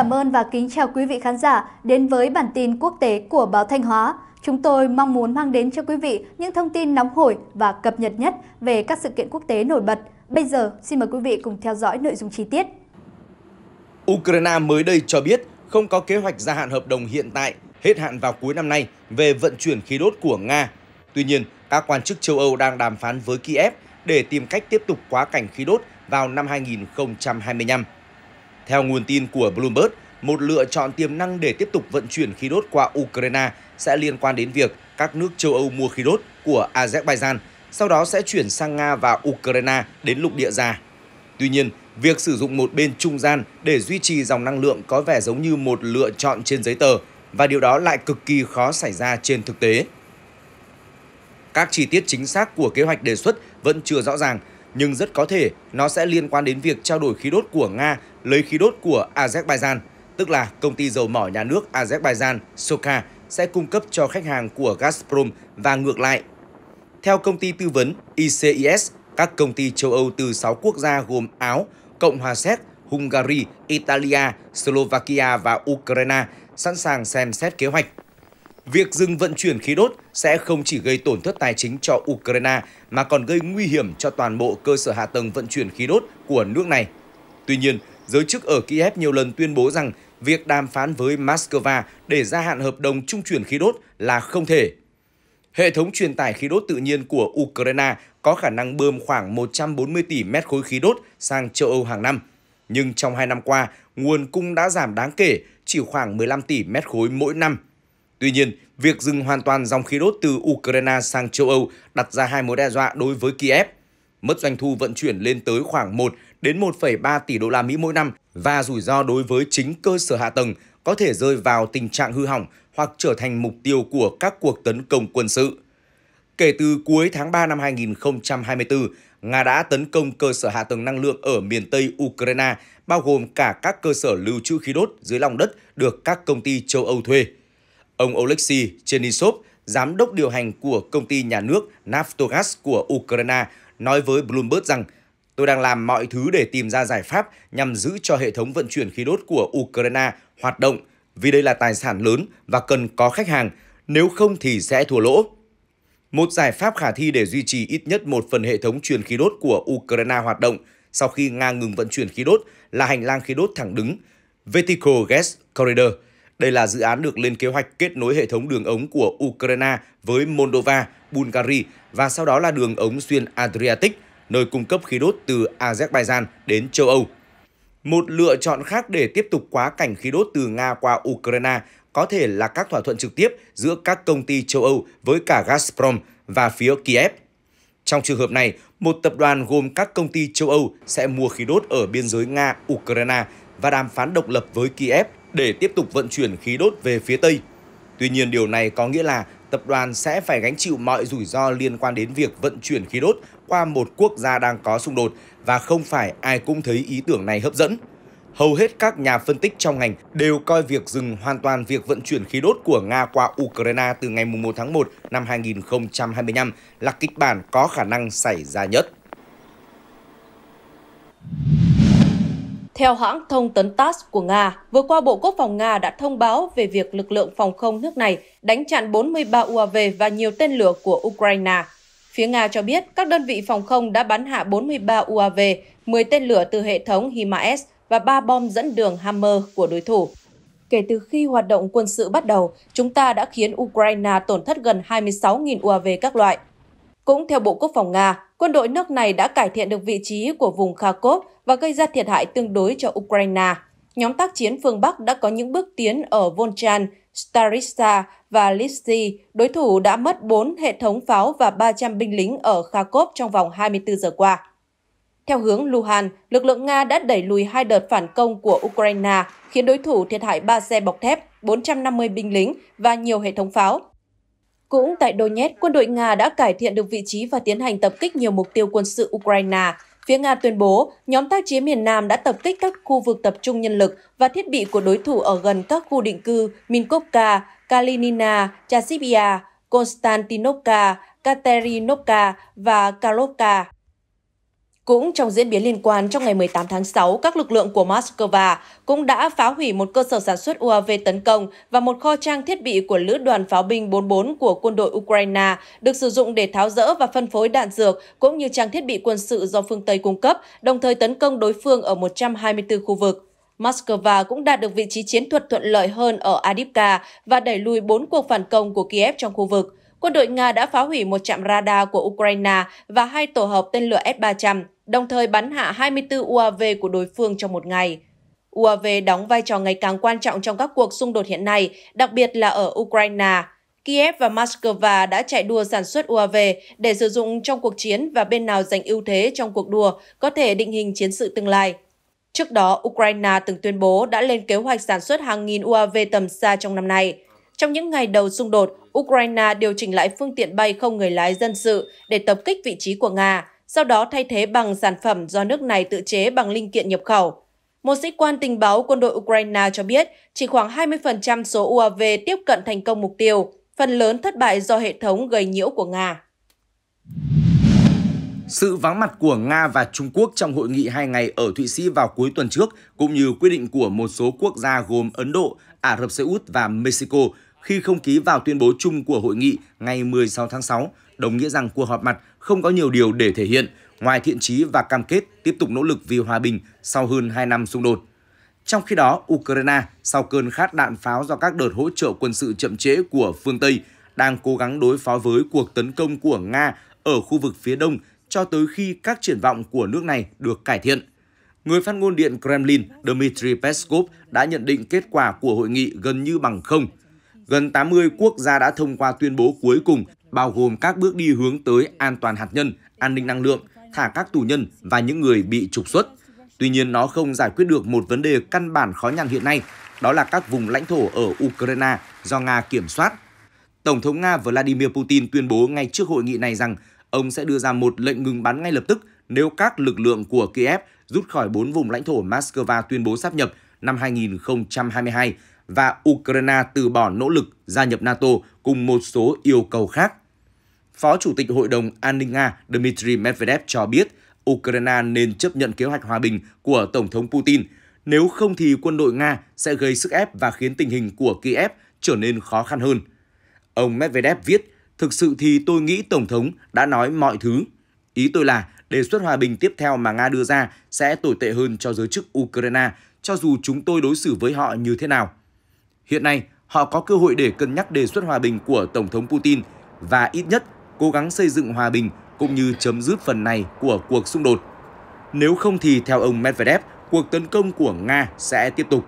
cảm ơn và kính chào quý vị khán giả đến với bản tin quốc tế của báo Thanh Hóa. Chúng tôi mong muốn mang đến cho quý vị những thông tin nóng hổi và cập nhật nhất về các sự kiện quốc tế nổi bật. Bây giờ, xin mời quý vị cùng theo dõi nội dung chi tiết. Ukraine mới đây cho biết không có kế hoạch gia hạn hợp đồng hiện tại hết hạn vào cuối năm nay về vận chuyển khí đốt của Nga. Tuy nhiên, các quan chức châu Âu đang đàm phán với Kiev để tìm cách tiếp tục quá cảnh khí đốt vào năm 2025. Theo nguồn tin của Bloomberg, một lựa chọn tiềm năng để tiếp tục vận chuyển khí đốt qua Ukraine sẽ liên quan đến việc các nước châu Âu mua khí đốt của Azerbaijan, sau đó sẽ chuyển sang Nga và Ukraine đến lục địa già. Tuy nhiên, việc sử dụng một bên trung gian để duy trì dòng năng lượng có vẻ giống như một lựa chọn trên giấy tờ và điều đó lại cực kỳ khó xảy ra trên thực tế. Các chi tiết chính xác của kế hoạch đề xuất vẫn chưa rõ ràng, nhưng rất có thể nó sẽ liên quan đến việc trao đổi khí đốt của Nga lấy khí đốt của Azerbaijan, tức là công ty dầu mỏ nhà nước Azerbaijan Soka sẽ cung cấp cho khách hàng của Gazprom và ngược lại. Theo công ty tư vấn ICIS, các công ty châu Âu từ 6 quốc gia gồm Áo, Cộng hòa Séc, Hungary, Italia, Slovakia và Ukraine sẵn sàng xem xét kế hoạch. Việc dừng vận chuyển khí đốt sẽ không chỉ gây tổn thất tài chính cho Ukraine mà còn gây nguy hiểm cho toàn bộ cơ sở hạ tầng vận chuyển khí đốt của nước này. Tuy nhiên, Giới chức ở Kiev nhiều lần tuyên bố rằng việc đàm phán với Moscow để gia hạn hợp đồng trung chuyển khí đốt là không thể. Hệ thống truyền tải khí đốt tự nhiên của Ukraine có khả năng bơm khoảng 140 tỷ mét khối khí đốt sang châu Âu hàng năm. Nhưng trong hai năm qua, nguồn cung đã giảm đáng kể, chỉ khoảng 15 tỷ mét khối mỗi năm. Tuy nhiên, việc dừng hoàn toàn dòng khí đốt từ Ukraine sang châu Âu đặt ra hai mối đe dọa đối với Kiev – mất doanh thu vận chuyển lên tới khoảng 1 đến 1,3 tỷ đô la Mỹ mỗi năm và rủi ro đối với chính cơ sở hạ tầng có thể rơi vào tình trạng hư hỏng hoặc trở thành mục tiêu của các cuộc tấn công quân sự. Kể từ cuối tháng 3 năm 2024, Nga đã tấn công cơ sở hạ tầng năng lượng ở miền Tây Ukraine, bao gồm cả các cơ sở lưu trữ khí đốt dưới lòng đất được các công ty châu Âu thuê. Ông Oleksiy Chernyshev, giám đốc điều hành của công ty nhà nước Naftogaz của Ukraine, nói với Bloomberg rằng Tôi đang làm mọi thứ để tìm ra giải pháp nhằm giữ cho hệ thống vận chuyển khí đốt của Ukraine hoạt động vì đây là tài sản lớn và cần có khách hàng, nếu không thì sẽ thua lỗ. Một giải pháp khả thi để duy trì ít nhất một phần hệ thống truyền khí đốt của Ukraine hoạt động sau khi Nga ngừng vận chuyển khí đốt là hành lang khí đốt thẳng đứng, Vertical Gas Corridor – đây là dự án được lên kế hoạch kết nối hệ thống đường ống của Ukraine với Moldova, Bulgaria và sau đó là đường ống xuyên Adriatic, nơi cung cấp khí đốt từ Azerbaijan đến châu Âu. Một lựa chọn khác để tiếp tục quá cảnh khí đốt từ Nga qua Ukraine có thể là các thỏa thuận trực tiếp giữa các công ty châu Âu với cả Gazprom và phía Kiev. Trong trường hợp này, một tập đoàn gồm các công ty châu Âu sẽ mua khí đốt ở biên giới Nga-Ukraine và đàm phán độc lập với Kiev để tiếp tục vận chuyển khí đốt về phía Tây. Tuy nhiên điều này có nghĩa là tập đoàn sẽ phải gánh chịu mọi rủi ro liên quan đến việc vận chuyển khí đốt qua một quốc gia đang có xung đột và không phải ai cũng thấy ý tưởng này hấp dẫn. Hầu hết các nhà phân tích trong ngành đều coi việc dừng hoàn toàn việc vận chuyển khí đốt của Nga qua Ukraine từ ngày 1 tháng 1 năm 2025 là kịch bản có khả năng xảy ra nhất. Theo hãng thông tấn TASS của Nga, vừa qua Bộ Quốc phòng Nga đã thông báo về việc lực lượng phòng không nước này đánh chặn 43 UAV và nhiều tên lửa của Ukraine. Phía Nga cho biết các đơn vị phòng không đã bắn hạ 43 UAV, 10 tên lửa từ hệ thống HIMARS và 3 bom dẫn đường Hammer của đối thủ. Kể từ khi hoạt động quân sự bắt đầu, chúng ta đã khiến Ukraine tổn thất gần 26.000 UAV các loại – cũng theo Bộ Quốc phòng Nga, quân đội nước này đã cải thiện được vị trí của vùng Kharkov và gây ra thiệt hại tương đối cho Ukraine. Nhóm tác chiến phương Bắc đã có những bước tiến ở Volchan, Starista và Lipsy. Đối thủ đã mất 4 hệ thống pháo và 300 binh lính ở Kharkov trong vòng 24 giờ qua. Theo hướng Luhan, lực lượng Nga đã đẩy lùi hai đợt phản công của Ukraine, khiến đối thủ thiệt hại 3 xe bọc thép, 450 binh lính và nhiều hệ thống pháo. Cũng tại Donetsk, quân đội Nga đã cải thiện được vị trí và tiến hành tập kích nhiều mục tiêu quân sự Ukraine. Phía Nga tuyên bố, nhóm tác chiến miền Nam đã tập kích các khu vực tập trung nhân lực và thiết bị của đối thủ ở gần các khu định cư Minkovka, Kalinina, Chasivia, Konstantinovka, Katerinovka và Kalovka. Cũng trong diễn biến liên quan, trong ngày 18 tháng 6, các lực lượng của Moscow cũng đã phá hủy một cơ sở sản xuất UAV tấn công và một kho trang thiết bị của Lữ đoàn Pháo binh 44 của quân đội Ukraine được sử dụng để tháo rỡ và phân phối đạn dược cũng như trang thiết bị quân sự do phương Tây cung cấp, đồng thời tấn công đối phương ở 124 khu vực. Moscow cũng đạt được vị trí chiến thuật thuận lợi hơn ở Adipka và đẩy lùi bốn cuộc phản công của Kiev trong khu vực quân đội Nga đã phá hủy một trạm radar của Ukraine và hai tổ hợp tên lửa S-300, đồng thời bắn hạ 24 UAV của đối phương trong một ngày. UAV đóng vai trò ngày càng quan trọng trong các cuộc xung đột hiện nay, đặc biệt là ở Ukraine. Kiev và Moscow đã chạy đua sản xuất UAV để sử dụng trong cuộc chiến và bên nào giành ưu thế trong cuộc đua có thể định hình chiến sự tương lai. Trước đó, Ukraine từng tuyên bố đã lên kế hoạch sản xuất hàng nghìn UAV tầm xa trong năm nay. Trong những ngày đầu xung đột, Ukraine điều chỉnh lại phương tiện bay không người lái dân sự để tập kích vị trí của Nga, sau đó thay thế bằng sản phẩm do nước này tự chế bằng linh kiện nhập khẩu. Một sĩ quan tình báo quân đội Ukraine cho biết chỉ khoảng 20% số UAV tiếp cận thành công mục tiêu, phần lớn thất bại do hệ thống gây nhiễu của Nga. Sự vắng mặt của Nga và Trung Quốc trong hội nghị hai ngày ở Thụy Sĩ vào cuối tuần trước, cũng như quyết định của một số quốc gia gồm Ấn Độ, Ả Rập Xê Út và Mexico khi không ký vào tuyên bố chung của hội nghị ngày 16 tháng 6, đồng nghĩa rằng cuộc họp mặt không có nhiều điều để thể hiện ngoài thiện chí và cam kết tiếp tục nỗ lực vì hòa bình sau hơn 2 năm xung đột. Trong khi đó, Ukraine, sau cơn khát đạn pháo do các đợt hỗ trợ quân sự chậm trễ của phương Tây, đang cố gắng đối phó với cuộc tấn công của Nga ở khu vực phía đông cho tới khi các triển vọng của nước này được cải thiện. Người phát ngôn Điện Kremlin Dmitry Peskov đã nhận định kết quả của hội nghị gần như bằng không – Gần 80 quốc gia đã thông qua tuyên bố cuối cùng bao gồm các bước đi hướng tới an toàn hạt nhân, an ninh năng lượng, thả các tù nhân và những người bị trục xuất. Tuy nhiên nó không giải quyết được một vấn đề căn bản khó nhằn hiện nay, đó là các vùng lãnh thổ ở Ukraine do Nga kiểm soát. Tổng thống Nga Vladimir Putin tuyên bố ngay trước hội nghị này rằng ông sẽ đưa ra một lệnh ngừng bắn ngay lập tức nếu các lực lượng của Kiev rút khỏi bốn vùng lãnh thổ Moscow tuyên bố sáp nhập năm 2022 và Ukraine từ bỏ nỗ lực gia nhập NATO cùng một số yêu cầu khác. Phó Chủ tịch Hội đồng An ninh Nga Dmitry Medvedev cho biết Ukraine nên chấp nhận kế hoạch hòa bình của Tổng thống Putin, nếu không thì quân đội Nga sẽ gây sức ép và khiến tình hình của Kiev trở nên khó khăn hơn. Ông Medvedev viết, thực sự thì tôi nghĩ Tổng thống đã nói mọi thứ. Ý tôi là đề xuất hòa bình tiếp theo mà Nga đưa ra sẽ tồi tệ hơn cho giới chức Ukraine, cho dù chúng tôi đối xử với họ như thế nào. Hiện nay, họ có cơ hội để cân nhắc đề xuất hòa bình của Tổng thống Putin và ít nhất cố gắng xây dựng hòa bình cũng như chấm dứt phần này của cuộc xung đột. Nếu không thì theo ông Medvedev, cuộc tấn công của Nga sẽ tiếp tục.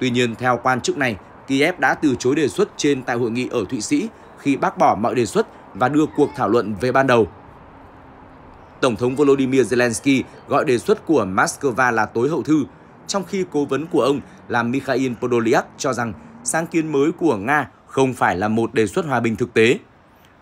Tuy nhiên, theo quan chức này, Kiev đã từ chối đề xuất trên tại hội nghị ở Thụy Sĩ khi bác bỏ mọi đề xuất và đưa cuộc thảo luận về ban đầu. Tổng thống Volodymyr Zelensky gọi đề xuất của Moscow là tối hậu thư, trong khi cố vấn của ông là Mikhail Podolyak cho rằng sáng kiến mới của Nga không phải là một đề xuất hòa bình thực tế.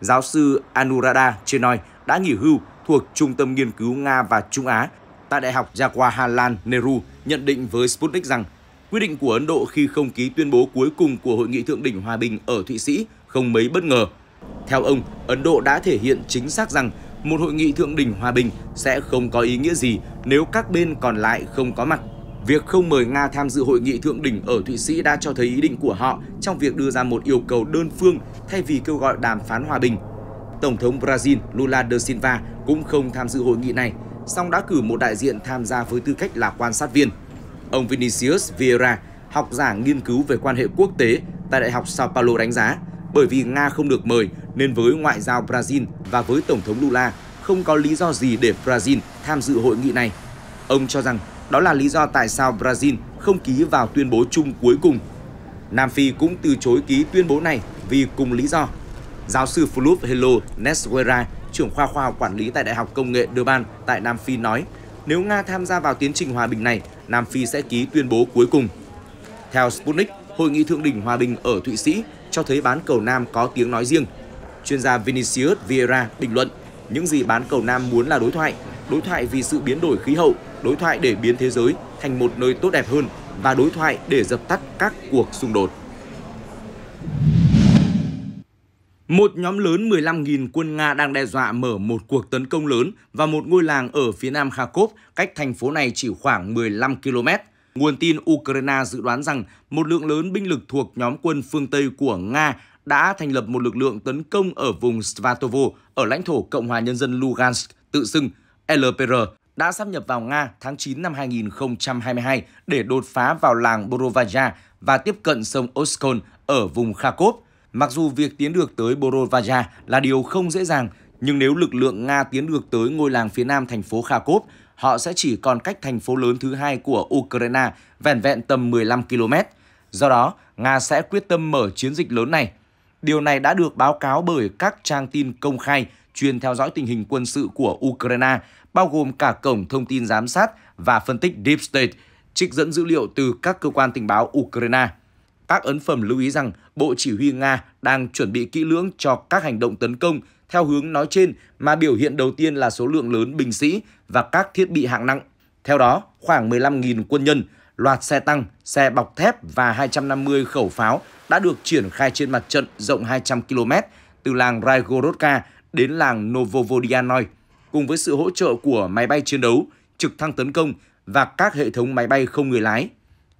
Giáo sư Anurada Chenoy đã nghỉ hưu thuộc Trung tâm Nghiên cứu Nga và Trung Á tại Đại học Jawaharlal Nehru nhận định với Sputnik rằng quyết định của Ấn Độ khi không ký tuyên bố cuối cùng của Hội nghị Thượng đỉnh Hòa bình ở Thụy Sĩ không mấy bất ngờ. Theo ông, Ấn Độ đã thể hiện chính xác rằng một hội nghị thượng đỉnh hòa bình sẽ không có ý nghĩa gì nếu các bên còn lại không có mặt Việc không mời Nga tham dự hội nghị thượng đỉnh ở Thụy Sĩ đã cho thấy ý định của họ trong việc đưa ra một yêu cầu đơn phương thay vì kêu gọi đàm phán hòa bình. Tổng thống Brazil Lula da Silva cũng không tham dự hội nghị này, song đã cử một đại diện tham gia với tư cách là quan sát viên. Ông Vinicius Vieira, học giả nghiên cứu về quan hệ quốc tế tại Đại học Sao Paulo đánh giá, bởi vì Nga không được mời nên với ngoại giao Brazil và với Tổng thống Lula không có lý do gì để Brazil tham dự hội nghị này. Ông cho rằng đó là lý do tại sao Brazil không ký vào tuyên bố chung cuối cùng. Nam Phi cũng từ chối ký tuyên bố này vì cùng lý do. Giáo sư Fulup Hello Neswera, trưởng khoa khoa học quản lý tại Đại học Công nghệ Durban tại Nam Phi nói, nếu Nga tham gia vào tiến trình hòa bình này, Nam Phi sẽ ký tuyên bố cuối cùng. Theo Sputnik, Hội nghị Thượng đỉnh Hòa bình ở Thụy Sĩ cho thấy bán cầu Nam có tiếng nói riêng. Chuyên gia Vinicius Vieira bình luận, những gì bán cầu Nam muốn là đối thoại, đối thoại vì sự biến đổi khí hậu, đối thoại để biến thế giới thành một nơi tốt đẹp hơn và đối thoại để dập tắt các cuộc xung đột. Một nhóm lớn 15.000 quân Nga đang đe dọa mở một cuộc tấn công lớn vào một ngôi làng ở phía nam Kharkov, cách thành phố này chỉ khoảng 15 km. Nguồn tin Ukraine dự đoán rằng một lượng lớn binh lực thuộc nhóm quân phương Tây của Nga đã thành lập một lực lượng tấn công ở vùng Svatovo ở lãnh thổ Cộng hòa Nhân dân Lugansk, tự xưng LPR, đã sắp nhập vào Nga tháng 9 năm 2022 để đột phá vào làng Borovaja và tiếp cận sông Oskol ở vùng Kharkov. Mặc dù việc tiến được tới Borovaja là điều không dễ dàng, nhưng nếu lực lượng Nga tiến được tới ngôi làng phía nam thành phố Kharkov, họ sẽ chỉ còn cách thành phố lớn thứ hai của Ukraine vẻn vẹn tầm 15 km. Do đó, Nga sẽ quyết tâm mở chiến dịch lớn này. Điều này đã được báo cáo bởi các trang tin công khai chuyên theo dõi tình hình quân sự của Ukraine, bao gồm cả cổng thông tin giám sát và phân tích Deep State, trích dẫn dữ liệu từ các cơ quan tình báo Ukraine. Các ấn phẩm lưu ý rằng Bộ Chỉ huy Nga đang chuẩn bị kỹ lưỡng cho các hành động tấn công theo hướng nói trên mà biểu hiện đầu tiên là số lượng lớn binh sĩ và các thiết bị hạng nặng. Theo đó, khoảng 15.000 quân nhân, loạt xe tăng, xe bọc thép và 250 khẩu pháo đã được triển khai trên mặt trận rộng 200 km từ làng Raigorodka đến làng Novovodyanoi cùng với sự hỗ trợ của máy bay chiến đấu, trực thăng tấn công và các hệ thống máy bay không người lái.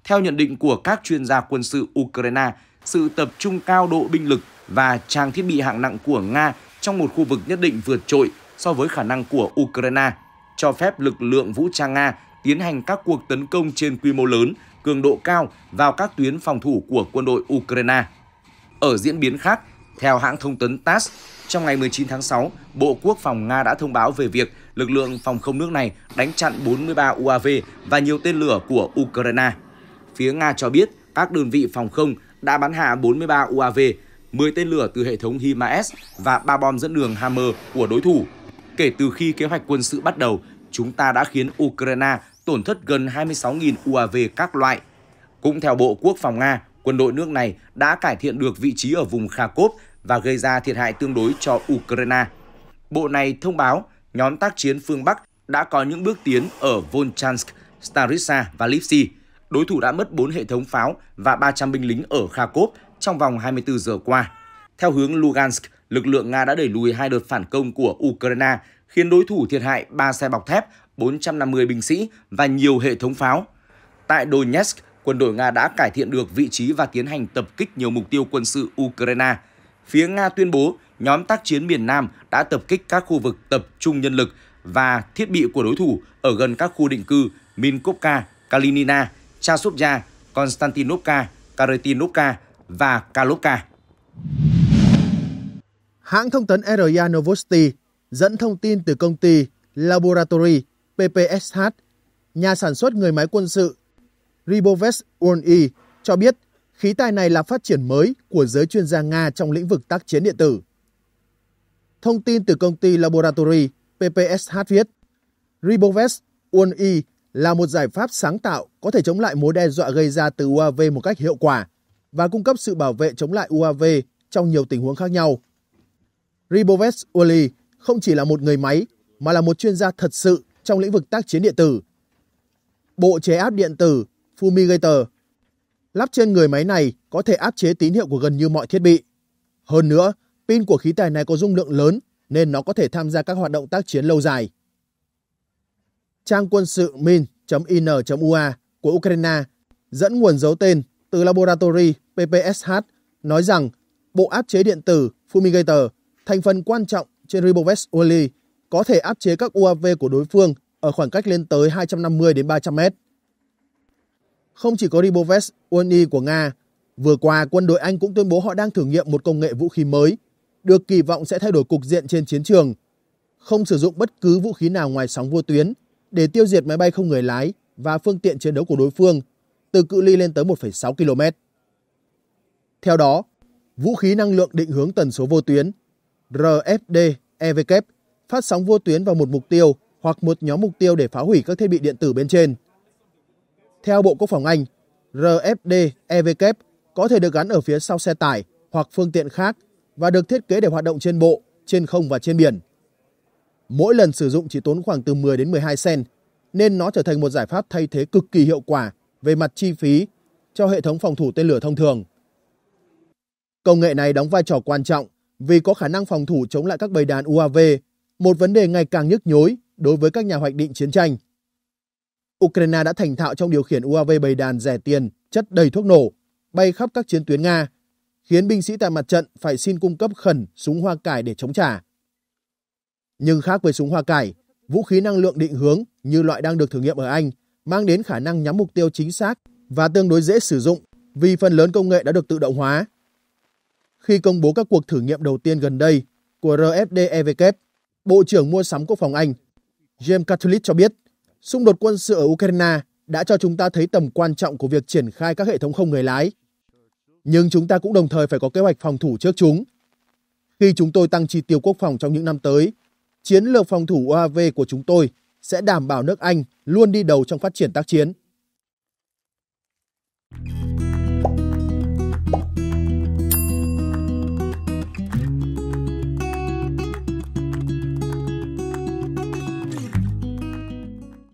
Theo nhận định của các chuyên gia quân sự Ukraine, sự tập trung cao độ binh lực và trang thiết bị hạng nặng của Nga trong một khu vực nhất định vượt trội so với khả năng của Ukraine, cho phép lực lượng vũ trang Nga tiến hành các cuộc tấn công trên quy mô lớn, cường độ cao vào các tuyến phòng thủ của quân đội Ukraine. Ở diễn biến khác, theo hãng thông tấn TASS, trong ngày 19 tháng 6, Bộ Quốc phòng Nga đã thông báo về việc lực lượng phòng không nước này đánh chặn 43 UAV và nhiều tên lửa của Ukraine. Phía Nga cho biết các đơn vị phòng không đã bắn hạ 43 UAV, 10 tên lửa từ hệ thống HIMARS và 3 bom dẫn đường Hammer của đối thủ. Kể từ khi kế hoạch quân sự bắt đầu, chúng ta đã khiến Ukraine tổn thất gần 26.000 UAV các loại. Cũng theo Bộ Quốc phòng Nga, quân đội nước này đã cải thiện được vị trí ở vùng Kharkov và gây ra thiệt hại tương đối cho Ukraine. Bộ này thông báo nhóm tác chiến phương Bắc đã có những bước tiến ở Volchansk, Staritsa và Lipsy. Đối thủ đã mất 4 hệ thống pháo và 300 binh lính ở Kharkov trong vòng 24 giờ qua. Theo hướng Lugansk, lực lượng Nga đã đẩy lùi hai đợt phản công của Ukraine, khiến đối thủ thiệt hại 3 xe bọc thép, 450 binh sĩ và nhiều hệ thống pháo. Tại Donetsk, quân đội Nga đã cải thiện được vị trí và tiến hành tập kích nhiều mục tiêu quân sự Ukraine phía Nga tuyên bố nhóm tác chiến miền Nam đã tập kích các khu vực tập trung nhân lực và thiết bị của đối thủ ở gần các khu định cư Minkovka, Kalinina, Chasovya, Konstantinovka, Karetinovka và Kalovka. Hãng thông tấn RIA Novosti dẫn thông tin từ công ty Laboratory PPSH, nhà sản xuất người máy quân sự Ribovest One cho biết khí tài này là phát triển mới của giới chuyên gia Nga trong lĩnh vực tác chiến điện tử. Thông tin từ công ty Laboratory PPSH viết, Ribovest UNI là một giải pháp sáng tạo có thể chống lại mối đe dọa gây ra từ UAV một cách hiệu quả và cung cấp sự bảo vệ chống lại UAV trong nhiều tình huống khác nhau. Ribovest Uli không chỉ là một người máy mà là một chuyên gia thật sự trong lĩnh vực tác chiến điện tử. Bộ chế áp điện tử Fumigator lắp trên người máy này có thể áp chế tín hiệu của gần như mọi thiết bị. Hơn nữa, pin của khí tài này có dung lượng lớn nên nó có thể tham gia các hoạt động tác chiến lâu dài. Trang quân sự min.in.ua của Ukraine dẫn nguồn giấu tên từ Laboratory PPSH nói rằng bộ áp chế điện tử Fumigator, thành phần quan trọng trên Ribovest Oli, có thể áp chế các UAV của đối phương ở khoảng cách lên tới 250 đến 300 mét. Không chỉ có Ribovest, Uni của Nga, vừa qua quân đội Anh cũng tuyên bố họ đang thử nghiệm một công nghệ vũ khí mới, được kỳ vọng sẽ thay đổi cục diện trên chiến trường, không sử dụng bất cứ vũ khí nào ngoài sóng vô tuyến để tiêu diệt máy bay không người lái và phương tiện chiến đấu của đối phương từ cự ly lên tới 1,6 km. Theo đó, vũ khí năng lượng định hướng tần số vô tuyến RFD EVK phát sóng vô tuyến vào một mục tiêu hoặc một nhóm mục tiêu để phá hủy các thiết bị điện tử bên trên – theo Bộ Quốc phòng Anh, RFD EW có thể được gắn ở phía sau xe tải hoặc phương tiện khác và được thiết kế để hoạt động trên bộ, trên không và trên biển. Mỗi lần sử dụng chỉ tốn khoảng từ 10 đến 12 sen, nên nó trở thành một giải pháp thay thế cực kỳ hiệu quả về mặt chi phí cho hệ thống phòng thủ tên lửa thông thường. Công nghệ này đóng vai trò quan trọng vì có khả năng phòng thủ chống lại các bầy đàn UAV, một vấn đề ngày càng nhức nhối đối với các nhà hoạch định chiến tranh. Ukraine đã thành thạo trong điều khiển UAV bầy đàn rẻ tiền, chất đầy thuốc nổ, bay khắp các chiến tuyến Nga, khiến binh sĩ tại mặt trận phải xin cung cấp khẩn súng hoa cải để chống trả. Nhưng khác với súng hoa cải, vũ khí năng lượng định hướng như loại đang được thử nghiệm ở Anh mang đến khả năng nhắm mục tiêu chính xác và tương đối dễ sử dụng vì phần lớn công nghệ đã được tự động hóa. Khi công bố các cuộc thử nghiệm đầu tiên gần đây của RFDEVK, Bộ trưởng mua sắm quốc phòng Anh James Catholic cho biết Xung đột quân sự ở Ukraine đã cho chúng ta thấy tầm quan trọng của việc triển khai các hệ thống không người lái. Nhưng chúng ta cũng đồng thời phải có kế hoạch phòng thủ trước chúng. Khi chúng tôi tăng chi tiêu quốc phòng trong những năm tới, chiến lược phòng thủ UAV của chúng tôi sẽ đảm bảo nước Anh luôn đi đầu trong phát triển tác chiến.